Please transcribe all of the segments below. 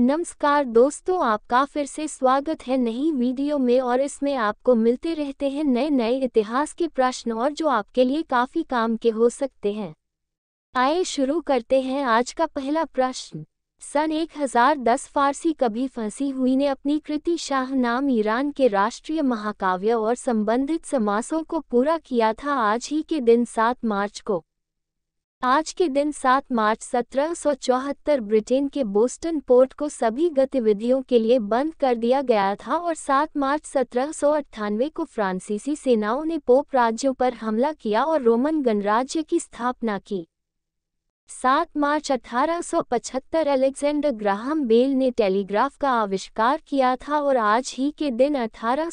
नमस्कार दोस्तों आपका फिर से स्वागत है नई वीडियो में और इसमें आपको मिलते रहते हैं नए नए इतिहास के प्रश्न और जो आपके लिए काफ़ी काम के हो सकते हैं आइए शुरू करते हैं आज का पहला प्रश्न सन 1010 फारसी कभी फंसी हुई ने अपनी कृति शाह नाम ईरान के राष्ट्रीय महाकाव्य और संबंधित समासों को पूरा किया था आज ही के दिन सात मार्च को आज के दिन 7 मार्च सत्रह ब्रिटेन के बोस्टन पोर्ट को सभी गतिविधियों के लिए बंद कर दिया गया था और 7 मार्च सत्रह को फ्रांसीसी सेनाओं ने पोप राज्यों पर हमला किया और रोमन गणराज्य की स्थापना की सात मार्च 1875 अलेक्जेंडर ग्राहम बेल ने टेलीग्राफ का आविष्कार किया था और आज ही के दिन अठारह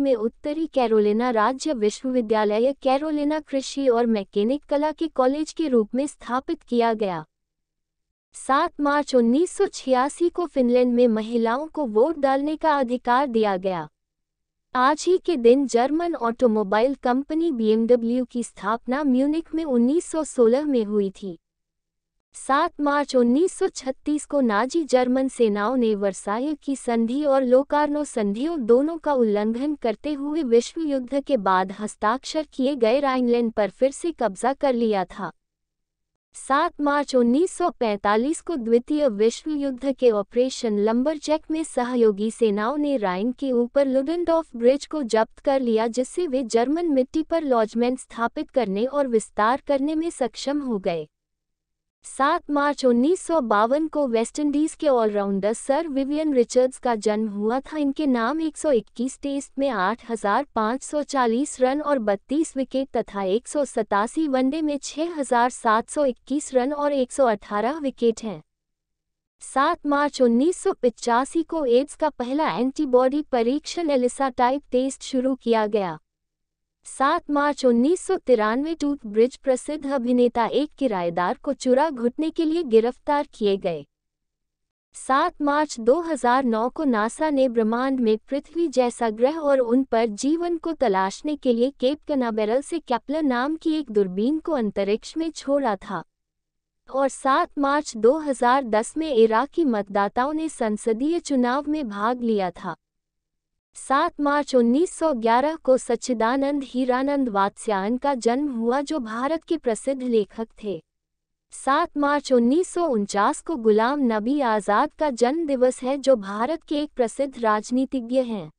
में उत्तरी कैरोलिना राज्य विश्वविद्यालय कैरोलिना कृषि और मैकेनिक कला के कॉलेज के रूप में स्थापित किया गया सात मार्च 1986 को फिनलैंड में महिलाओं को वोट डालने का अधिकार दिया गया आज ही के दिन जर्मन ऑटोमोबाइल कंपनी बीएमडब्ल्यू की स्थापना म्यूनिक में 1916 में हुई थी 7 मार्च 1936 को नाजी जर्मन सेनाओं ने वर्साय की संधि और लोकार्नो संधियों दोनों का उल्लंघन करते हुए विश्व युद्ध के बाद हस्ताक्षर किए गए राइनलैंड पर फिर से कब्जा कर लिया था सात मार्च 1945 को द्वितीय विश्व युद्ध के ऑपरेशन लंबरजैक में सहयोगी सेनाओं ने राइन के ऊपर लुडनडॉफ ब्रिज को जब्त कर लिया जिससे वे जर्मन मिट्टी पर लॉजमेंट स्थापित करने और विस्तार करने में सक्षम हो गए सात मार्च उन्नीस को वेस्टइंडीज के ऑलराउंडर सर विवियन रिचर्ड्स का जन्म हुआ था इनके नाम 121 टेस्ट में 8,540 रन और 32 विकेट तथा एक वनडे में 6,721 रन और 118 विकेट हैं सात मार्च उन्नीस को एड्स का पहला एंटीबॉडी परीक्षण एलिसा टाइप टेस्ट शुरू किया गया सात मार्च उन्नीस सौ तिरानवे टूथ ब्रिज प्रसिद्ध अभिनेता एक किराएदार को चुरा घुटने के लिए गिरफ्तार किए गए सात मार्च 2009 को नासा ने ब्रह्मांड में पृथ्वी जैसा ग्रह और उन पर जीवन को तलाशने के लिए केप कनाबेरल से कैप्लर नाम की एक दूरबीन को अंतरिक्ष में छोड़ा था और 7 मार्च 2010 में इराकी मतदाताओं ने संसदीय चुनाव में भाग लिया था सात मार्च 1911 को सच्चिदानंद हीरानंद वात्स्यायन का जन्म हुआ जो भारत के प्रसिद्ध लेखक थे सात मार्च उन्नीस को गुलाम नबी आज़ाद का जन्म दिवस है जो भारत के एक प्रसिद्ध राजनीतिज्ञ हैं